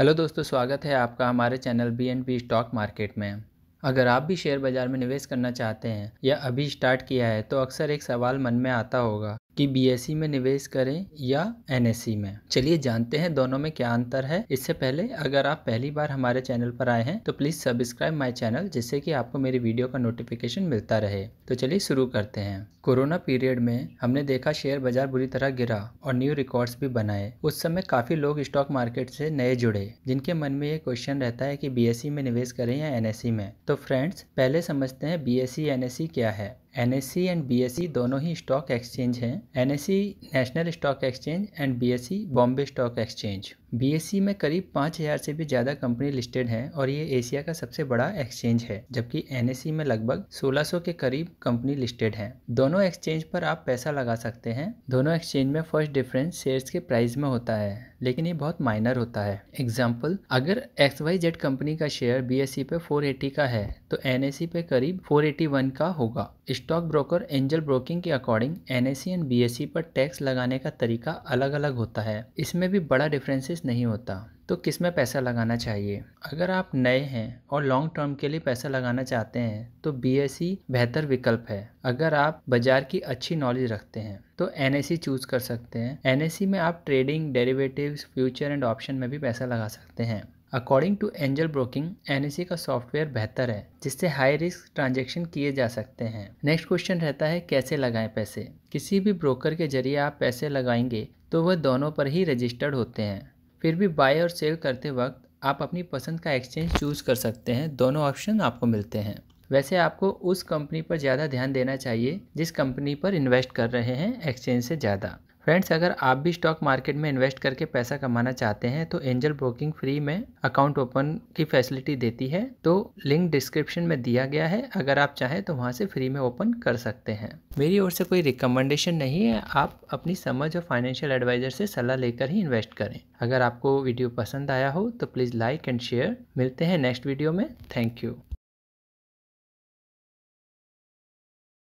hello दोस्तों स्वागत है आपका हमारे channel B and B stock market में अगर आप भी शेयर बाज़ार में निवेश करना चाहते हैं या अभी स्टार्ट किया है तो अक्सर एक सवाल मन में आता होगा कि बी e में निवेश करें या एन e में चलिए जानते हैं दोनों में क्या अंतर है इससे पहले अगर आप पहली बार हमारे चैनल पर आए हैं तो प्लीज़ सब्सक्राइब माई चैनल जिससे कि आपको मेरी वीडियो का नोटिफिकेशन मिलता रहे तो चलिए शुरू करते हैं कोरोना पीरियड में हमने देखा शेयर बाजार बुरी तरह गिरा और न्यू रिकॉर्ड्स भी बनाए उस समय काफ़ी लोग स्टॉक मार्केट से नए जुड़े जिनके मन में ये क्वेश्चन रहता है कि बी e में निवेश करें या एन में तो फ्रेंड्स पहले समझते हैं बी एस क्या है एन एंड बी दोनों ही स्टॉक एक्सचेंज हैं N national stock exchange and B Bombay stock exchange B में करीब 5000 से भी ज़्यादा कंपनी लिस्टेड हैं और ये एशिया का सबसे बड़ा एक्सचेंज है जबकि एन में लगभग 1600 के करीब कंपनी लिस्टेड हैं दोनों एक्सचेंज पर आप पैसा लगा सकते हैं दोनों एक्सचेंज में फर्स्ट डिफरेंस शेयर्स के प्राइस में होता है लेकिन ये बहुत माइनर होता है एग्जाम्पल अगर एक्स वाई जेड कंपनी का शेयर बी पे एटी का है तो एन पे करीब वन का होगा स्टॉक ब्रोकर एंजल ब्रोकिंग के अकॉर्डिंग एन एंड बी पर टैक्स लगाने का तरीका अलग अलग होता है इसमें भी बड़ा डिफरेंसेस नहीं होता तो किस में पैसा लगाना चाहिए अगर आप नए हैं और लॉन्ग टर्म के लिए पैसा लगाना चाहते हैं तो बी बेहतर विकल्प है अगर आप बाजार की अच्छी नॉलेज रखते हैं तो एन चूज कर सकते हैं एन में आप trading derivatives future and option में भी पैसा लगा सकते हैं according to Angel Broking N का सॉफ्टवेयर बेहतर है जिससे हाई रिस्क ट्रांजेक्शन किए जा सकते हैं नेक्स्ट क्वेश्चन रहता है कैसे लगाएं पैसे किसी भी ब्रोकर के जरिए आप पैसे लगाएंगे तो वह दोनों पर ही रजिस्टर्ड होते हैं फिर भी बाय और सेल करते वक्त आप अपनी पसंद का एक्सचेंज चूज़ कर सकते हैं दोनों ऑप्शन आपको मिलते हैं वैसे आपको उस कंपनी पर ज़्यादा ध्यान देना चाहिए जिस कंपनी पर इन्वेस्ट कर रहे हैं एक्सचेंज से ज़्यादा फ्रेंड्स अगर आप भी स्टॉक मार्केट में इन्वेस्ट करके पैसा कमाना चाहते हैं तो एंजल ब्रोकिंग फ्री में अकाउंट ओपन की फैसिलिटी देती है तो लिंक डिस्क्रिप्शन में दिया गया है अगर आप चाहें तो वहाँ से फ्री में ओपन कर सकते हैं मेरी ओर से कोई रिकमेंडेशन नहीं है आप अपनी समझ और फाइनेंशियल एडवाइजर से सलाह लेकर ही इन्वेस्ट करें अगर आपको वीडियो पसंद आया हो तो प्लीज़ लाइक एंड शेयर मिलते हैं नेक्स्ट वीडियो में थैंक यू